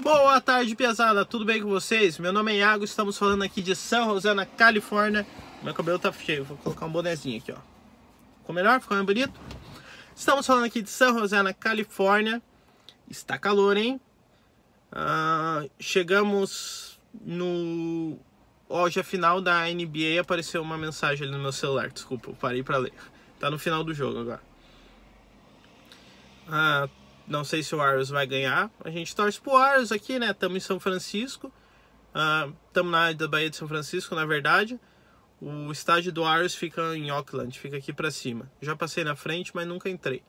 Boa tarde, pesada. Tudo bem com vocês? Meu nome é Iago, estamos falando aqui de São José, na Califórnia. Meu cabelo tá cheio, vou colocar um bonezinho aqui, ó. Ficou melhor? Ficou mais bonito? Estamos falando aqui de São José, na Califórnia. Está calor, hein? Ah, chegamos no... Hoje a final da NBA apareceu uma mensagem ali no meu celular, desculpa, eu parei pra ler. Tá no final do jogo agora. Ah, não sei se o Warriors vai ganhar. A gente torce pro Warriors aqui, né? Estamos em São Francisco. Estamos ah, uh, na área da Bahia de São Francisco, na verdade. O estádio do Warriors fica em Auckland, fica aqui para cima. Já passei na frente, mas nunca entrei.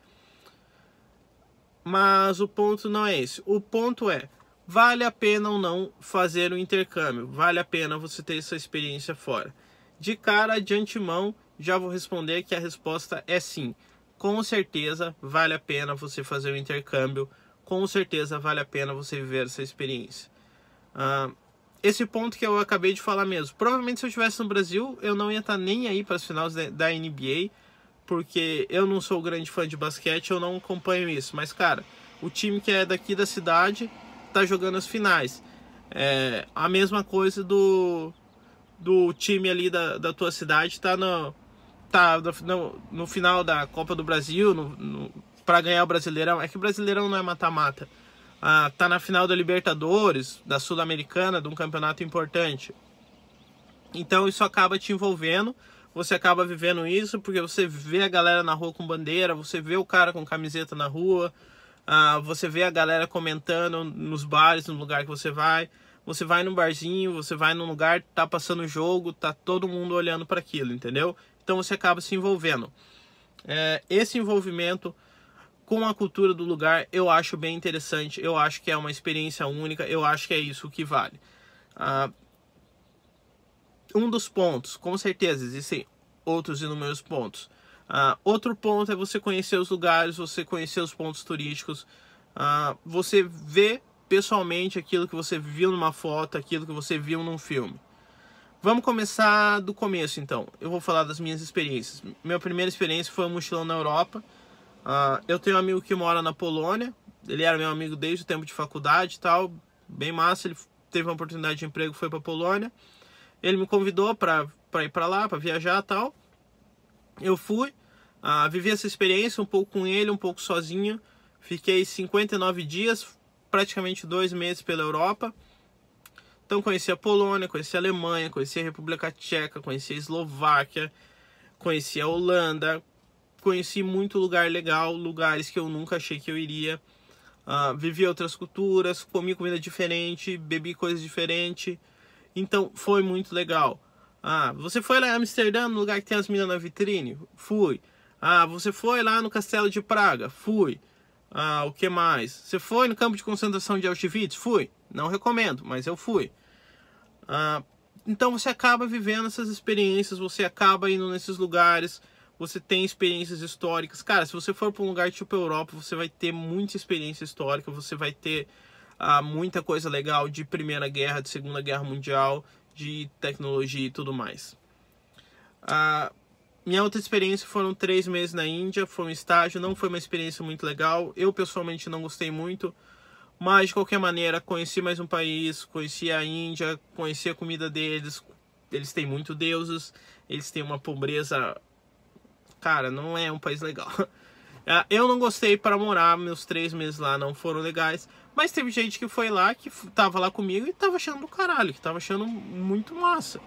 Mas o ponto não é esse. O ponto é, vale a pena ou não fazer o um intercâmbio? Vale a pena você ter essa experiência fora? De cara, de antemão, já vou responder que a resposta é sim com certeza vale a pena você fazer o intercâmbio, com certeza vale a pena você viver essa experiência. Uh, esse ponto que eu acabei de falar mesmo. Provavelmente se eu estivesse no Brasil, eu não ia estar tá nem aí para as finais da NBA, porque eu não sou grande fã de basquete, eu não acompanho isso. Mas, cara, o time que é daqui da cidade está jogando as finais. É, a mesma coisa do, do time ali da, da tua cidade tá no, tá no, no final da Copa do Brasil, no, no para ganhar o Brasileirão, é que o Brasileirão não é mata-mata. Ah, tá na final da Libertadores, da Sul-Americana, de um campeonato importante. Então isso acaba te envolvendo, você acaba vivendo isso porque você vê a galera na rua com bandeira, você vê o cara com camiseta na rua, ah, você vê a galera comentando nos bares, no lugar que você vai. Você vai num barzinho, você vai num lugar, tá passando o jogo, tá todo mundo olhando para aquilo, entendeu? então você acaba se envolvendo. É, esse envolvimento com a cultura do lugar eu acho bem interessante, eu acho que é uma experiência única, eu acho que é isso que vale. Ah, um dos pontos, com certeza existem outros inúmeros pontos. Ah, outro ponto é você conhecer os lugares, você conhecer os pontos turísticos, ah, você ver pessoalmente aquilo que você viu numa foto, aquilo que você viu num filme. Vamos começar do começo então. Eu vou falar das minhas experiências. Minha primeira experiência foi um mochilão na Europa. Uh, eu tenho um amigo que mora na Polônia. Ele era meu amigo desde o tempo de faculdade e tal. Bem massa. Ele teve uma oportunidade de emprego, foi para Polônia. Ele me convidou para ir para lá, para viajar e tal. Eu fui, uh, vivi essa experiência um pouco com ele, um pouco sozinho. Fiquei 59 dias, praticamente dois meses pela Europa. Então conheci a Polônia, conheci a Alemanha, conheci a República Tcheca, conheci a Eslováquia, conheci a Holanda, conheci muito lugar legal, lugares que eu nunca achei que eu iria. Uh, vivi outras culturas, comi comida diferente, bebi coisas diferentes. Então foi muito legal. Ah, você foi lá em Amsterdã, no lugar que tem as minas na vitrine? Fui. Ah, você foi lá no Castelo de Praga? Fui. Ah, o que mais? Você foi no campo de concentração de Auschwitz? Fui. Não recomendo, mas eu fui. Ah, então você acaba vivendo essas experiências, você acaba indo nesses lugares, você tem experiências históricas. Cara, se você for para um lugar tipo Europa, você vai ter muita experiência histórica, você vai ter ah, muita coisa legal de Primeira Guerra, de Segunda Guerra Mundial, de tecnologia e tudo mais. Ah, minha outra experiência foram três meses na Índia, foi um estágio, não foi uma experiência muito legal. Eu pessoalmente não gostei muito, mas de qualquer maneira conheci mais um país, conheci a Índia, conheci a comida deles. Eles têm muito deuses, eles têm uma pobreza. Cara, não é um país legal. Ah, eu não gostei para morar, meus três meses lá não foram legais. Mas teve gente que foi lá, que tava lá comigo e tava achando do caralho, que tava achando muito massa.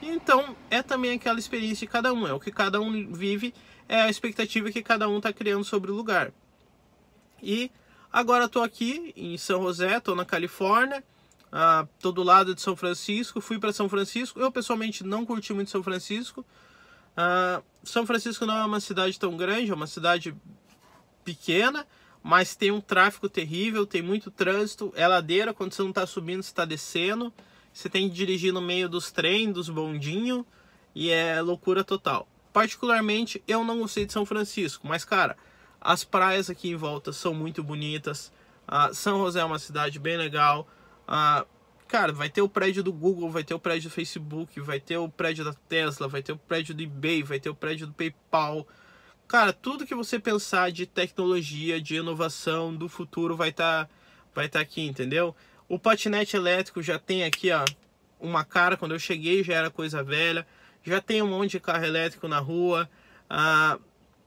Então, é também aquela experiência de cada um, é o que cada um vive, é a expectativa que cada um está criando sobre o lugar. E agora estou aqui em São José, estou na Califórnia, estou ah, do lado de São Francisco, fui para São Francisco. Eu pessoalmente não curti muito São Francisco. Ah, São Francisco não é uma cidade tão grande, é uma cidade pequena, mas tem um tráfego terrível, tem muito trânsito, é ladeira, quando você não está subindo, você está descendo você tem que dirigir no meio dos trens, dos bondinhos, e é loucura total. Particularmente, eu não gostei de São Francisco, mas cara, as praias aqui em volta são muito bonitas. Ah, São José é uma cidade bem legal. Ah, cara, vai ter o prédio do Google, vai ter o prédio do Facebook, vai ter o prédio da Tesla, vai ter o prédio do eBay, vai ter o prédio do PayPal. Cara, tudo que você pensar de tecnologia, de inovação, do futuro vai estar tá, vai tá aqui, entendeu? O patinete elétrico já tem aqui, ó, uma cara. Quando eu cheguei já era coisa velha. Já tem um monte de carro elétrico na rua. Ah,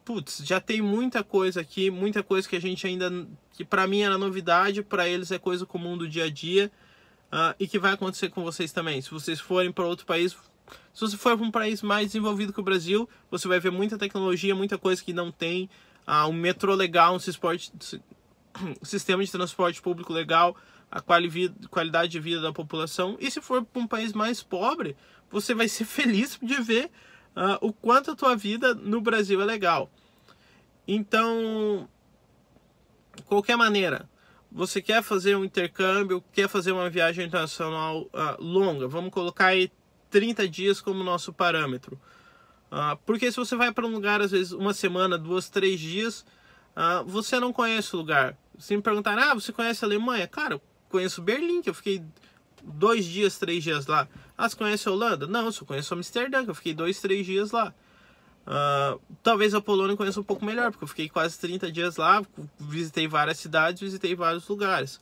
putz, já tem muita coisa aqui, muita coisa que a gente ainda. que para mim era novidade, para eles é coisa comum do dia a dia. Ah, e que vai acontecer com vocês também. Se vocês forem para outro país, se você for para um país mais desenvolvido que o Brasil, você vai ver muita tecnologia, muita coisa que não tem. Uh, um metrô legal, um sistema de transporte público legal, a qualidade de vida da população. E se for para um país mais pobre, você vai ser feliz de ver uh, o quanto a tua vida no Brasil é legal. Então, qualquer maneira, você quer fazer um intercâmbio, quer fazer uma viagem internacional uh, longa, vamos colocar aí 30 dias como nosso parâmetro. Uh, porque se você vai para um lugar, às vezes, uma semana, duas, três dias, uh, você não conhece o lugar. Se me perguntar, ah, você conhece a Alemanha? Cara, conheço Berlim, que eu fiquei dois dias, três dias lá. Ah, você conhece a Holanda? Não, eu só conheço Amsterdã, que eu fiquei dois, três dias lá. Uh, talvez a Polônia eu conheça um pouco melhor, porque eu fiquei quase 30 dias lá, visitei várias cidades, visitei vários lugares.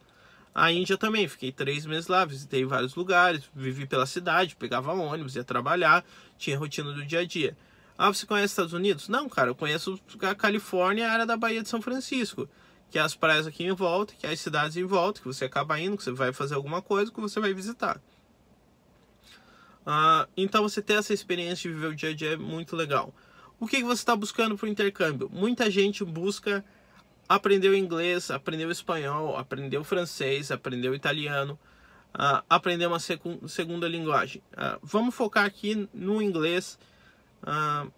A Índia também, fiquei três meses lá, visitei vários lugares, vivi pela cidade, pegava ônibus, ia trabalhar, tinha rotina do dia a dia. Ah, você conhece Estados Unidos? Não, cara, eu conheço a Califórnia, a área da Baía de São Francisco que é as praias aqui em volta, que é as cidades em volta, que você acaba indo, que você vai fazer alguma coisa, que você vai visitar. Ah, então você ter essa experiência de viver o dia a dia é muito legal. O que, que você está buscando para o intercâmbio? Muita gente busca aprender o inglês, aprender o espanhol, aprender o francês, aprender o italiano, ah, aprender uma seg segunda linguagem. Ah, vamos focar aqui no inglês. Uh,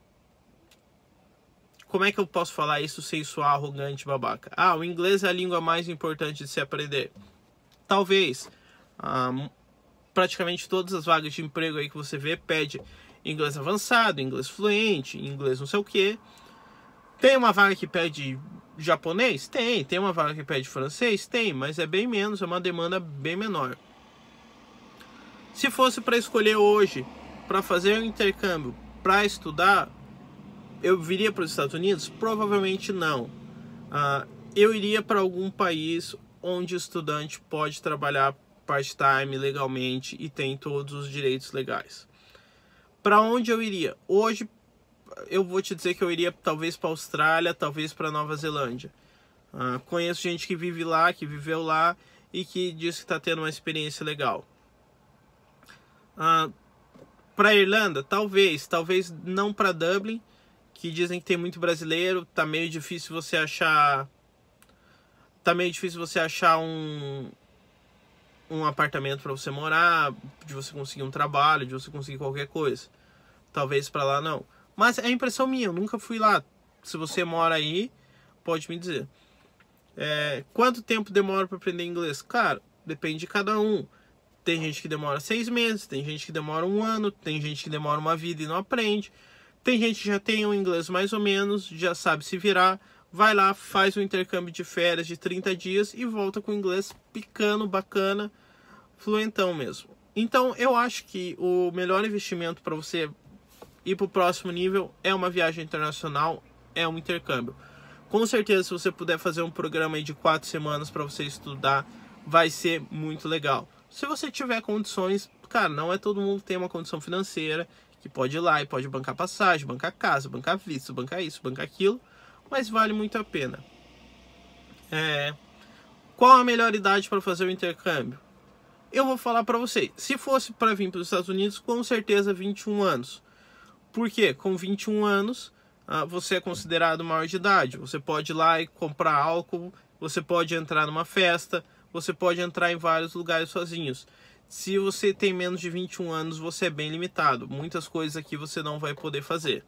como é que eu posso falar isso sem soar arrogante babaca? Ah, o inglês é a língua mais importante de se aprender. Talvez. Ah, praticamente todas as vagas de emprego aí que você vê pede inglês avançado, inglês fluente, inglês não sei o que. Tem uma vaga que pede japonês? Tem. Tem uma vaga que pede francês? Tem, mas é bem menos, é uma demanda bem menor. Se fosse para escolher hoje, para fazer um intercâmbio, para estudar, eu viria para os Estados Unidos? Provavelmente não. Uh, eu iria para algum país onde o estudante pode trabalhar part-time legalmente e tem todos os direitos legais. Para onde eu iria? Hoje eu vou te dizer que eu iria talvez para Austrália, talvez para Nova Zelândia. Uh, conheço gente que vive lá, que viveu lá e que diz que está tendo uma experiência legal. Uh, ah, para Irlanda, talvez, talvez não para Dublin, que dizem que tem muito brasileiro, tá meio difícil você achar tá meio difícil você achar um um apartamento para você morar, de você conseguir um trabalho, de você conseguir qualquer coisa. Talvez para lá não. Mas é impressão minha, eu nunca fui lá. Se você mora aí, pode me dizer. É, quanto tempo demora para aprender inglês? Cara, depende de cada um. Tem gente que demora seis meses, tem gente que demora um ano, tem gente que demora uma vida e não aprende. Tem gente que já tem um inglês mais ou menos, já sabe se virar, vai lá, faz um intercâmbio de férias de 30 dias e volta com o inglês picando, bacana, fluentão mesmo. Então eu acho que o melhor investimento para você ir para o próximo nível é uma viagem internacional, é um intercâmbio. Com certeza, se você puder fazer um programa de quatro semanas para você estudar, vai ser muito legal. Se você tiver condições, cara, não é todo mundo que tem uma condição financeira que pode ir lá e pode bancar passagem, bancar casa, bancar visto, bancar isso, bancar aquilo, mas vale muito a pena. É... Qual a melhor idade para fazer o intercâmbio? Eu vou falar para vocês. Se fosse para vir para os Estados Unidos, com certeza 21 anos. Por quê? com 21 anos ah, você é considerado maior de idade. Você pode ir lá e comprar álcool, você pode entrar numa festa, você pode entrar em vários lugares sozinhos se você tem menos de 21 anos, você é bem limitado. Muitas coisas aqui você não vai poder fazer.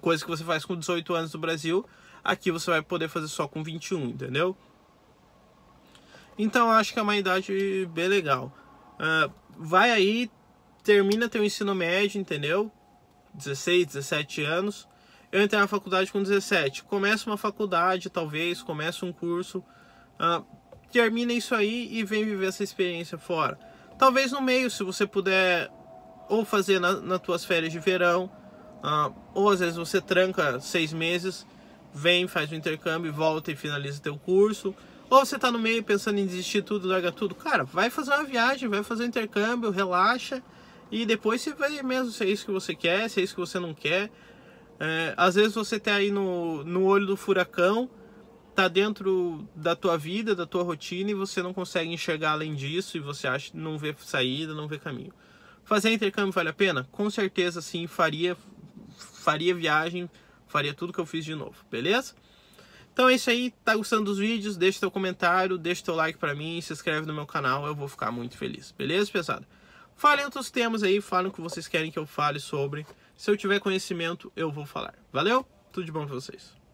Coisa que você faz com 18 anos no Brasil, aqui você vai poder fazer só com 21, entendeu? Então acho que é uma idade bem legal. Uh, vai aí, termina teu ensino médio, entendeu? 16, 17 anos. Eu entrei na faculdade com 17. Começa uma faculdade, talvez, começa um curso. Uh, termina isso aí e vem viver essa experiência fora Talvez no meio, se você puder ou fazer na, nas tuas férias de verão, uh, ou às vezes você tranca seis meses, vem, faz o intercâmbio, volta e finaliza teu curso. Ou você está no meio pensando em desistir tudo, larga tudo. Cara, vai fazer uma viagem, vai fazer um intercâmbio, relaxa. E depois você vê mesmo se é isso que você quer, se é isso que você não quer. É, às vezes você está aí no, no olho do furacão tá dentro da tua vida, da tua rotina e você não consegue enxergar além disso e você acha não vê saída, não vê caminho. Fazer intercâmbio vale a pena? Com certeza sim, faria faria viagem, faria tudo que eu fiz de novo, beleza? Então é isso aí, tá gostando dos vídeos? Deixa teu comentário, deixa teu like para mim, se inscreve no meu canal, eu vou ficar muito feliz, beleza, pesado? Falem outros temas aí, falem o que vocês querem que eu fale sobre. Se eu tiver conhecimento, eu vou falar. Valeu? Tudo de bom pra vocês.